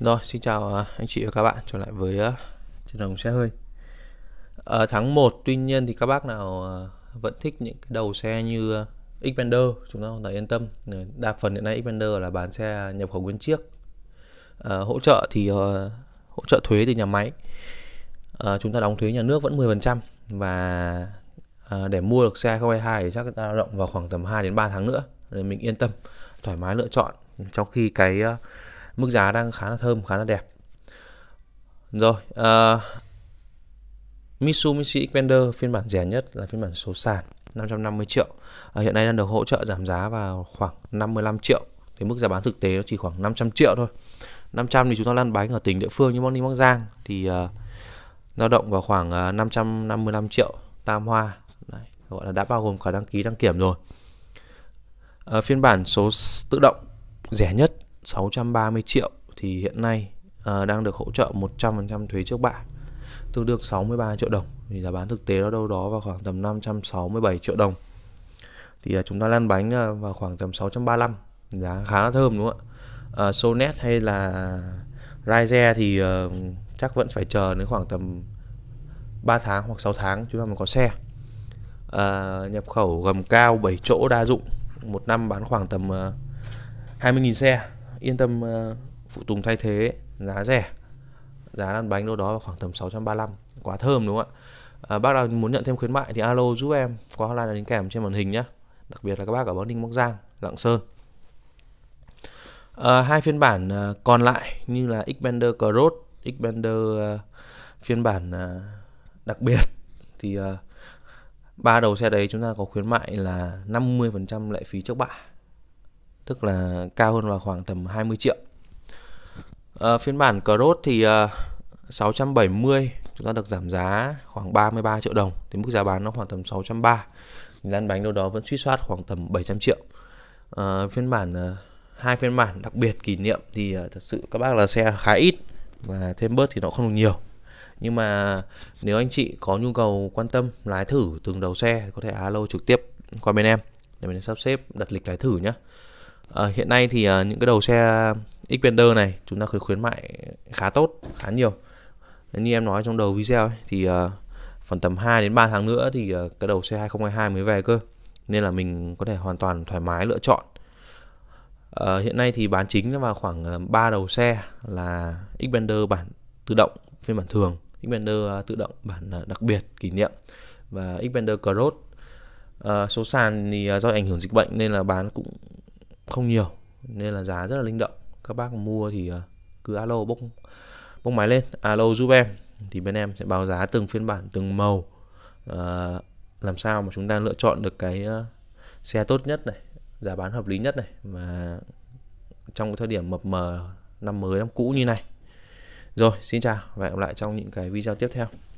Rồi, xin chào à, anh chị và các bạn trở lại với à, trên đồng xe hơi à, Tháng 1 tuy nhiên thì các bác nào à, vẫn thích những cái đầu xe như Xpander chúng ta hoàn toàn yên tâm ờ, Đa phần hiện nay Xpander là bán xe nhập khẩu nguyên chiếc à, Hỗ trợ thì hỗ trợ thuế từ nhà máy à, Chúng ta đóng thuế nhà nước vẫn 10% và à, để mua được xe 2022 thì chắc ta động vào khoảng tầm 2 đến 3 tháng nữa để mình yên tâm thoải mái lựa chọn trong khi cái uh, mức giá đang khá là thơm khá là đẹp rồi uh, Mitsubishi Xpander phiên bản rẻ nhất là phiên bản số sàn 550 triệu à, hiện nay đang được hỗ trợ giảm giá vào khoảng 55 triệu thì mức giá bán thực tế nó chỉ khoảng 500 triệu thôi 500 thì chúng ta lăn bánh ở tỉnh địa phương như Bắc Ninh Bắc Giang thì uh, dao động vào khoảng uh, 555 triệu tam hoa Đấy, gọi là đã bao gồm cả đăng ký đăng kiểm rồi à, phiên bản số tự động rẻ nhất 630 triệu thì hiện nay uh, đang được hỗ trợ 100% thuế trước bạ tương đương 63 triệu đồng thì giá bán thực tế nó đâu đó vào khoảng tầm 567 triệu đồng thì uh, chúng ta lăn bánh uh, vào khoảng tầm 635 giá khá là thơm đúng không ạ uh, Sonet hay là Ryze thì uh, chắc vẫn phải chờ đến khoảng tầm 3 tháng hoặc 6 tháng chúng ta mới có xe à, nhập khẩu gầm cao 7 chỗ đa dụng một năm bán khoảng tầm uh, 20.000 xe yên tâm ờ, phụ tùng thay thế giá rẻ giá lăn bánh đâu đó khoảng tầm 635 quá thơm đúng không ạ à, bác nào muốn nhận thêm khuyến mại thì alo giúp em qua hotline là đính kèm trên màn hình nhé đặc biệt là các bác ở Bắc Ninh Bắc Giang Lạng Sơn à, hai phiên bản còn lại như là Xpander Cross Xpander uh, phiên bản uh, đặc biệt thì ba uh, đầu xe đấy chúng ta có khuyến mại là 50% lệ phí trước bạ tức là cao hơn vào khoảng tầm 20 triệu à, phiên bản Cross thì à, ờ, 670 chúng ta được giảm giá khoảng 33 triệu đồng thì mức giá bán nó khoảng tầm 630 lăn bánh đâu đó vẫn suy soát khoảng tầm 700 triệu à, phiên bản à, hai phiên bản đặc biệt kỷ niệm thì à, thật sự các bác là xe khá ít và thêm bớt thì nó không được nhiều nhưng mà nếu anh chị có nhu cầu quan tâm lái thử từng đầu xe có thể alo trực tiếp qua bên em để mình sắp xếp đặt lịch lái thử nhé à, hiện nay thì à, những cái đầu xe Xpander này chúng ta khuyến mại khá tốt khá nhiều ờ, như em nói trong đầu video ấy, thì à, phần tầm 2 đến 3 tháng nữa thì à, cái đầu xe 2022 mới về cơ nên là mình có thể hoàn toàn thoải mái lựa chọn à, hiện nay thì bán chính vào khoảng 3 đầu xe là Xpander bản tự động phiên bản thường Xpander tự động bản đặc biệt kỷ niệm và Xpander Cross à, số sàn thì do ảnh hưởng dịch bệnh nên là bán cũng không nhiều nên là giá rất là linh động các bác mua thì ờ, cứ alo bốc bốc máy lên alo giúp em thì bên em sẽ báo giá từng phiên bản từng màu à, làm sao mà chúng ta lựa chọn được cái ờ, xe tốt nhất này giá bán hợp lý nhất này mà trong cái thời điểm mập mờ năm mới năm cũ như này rồi xin chào và hẹn gặp lại trong những cái video tiếp theo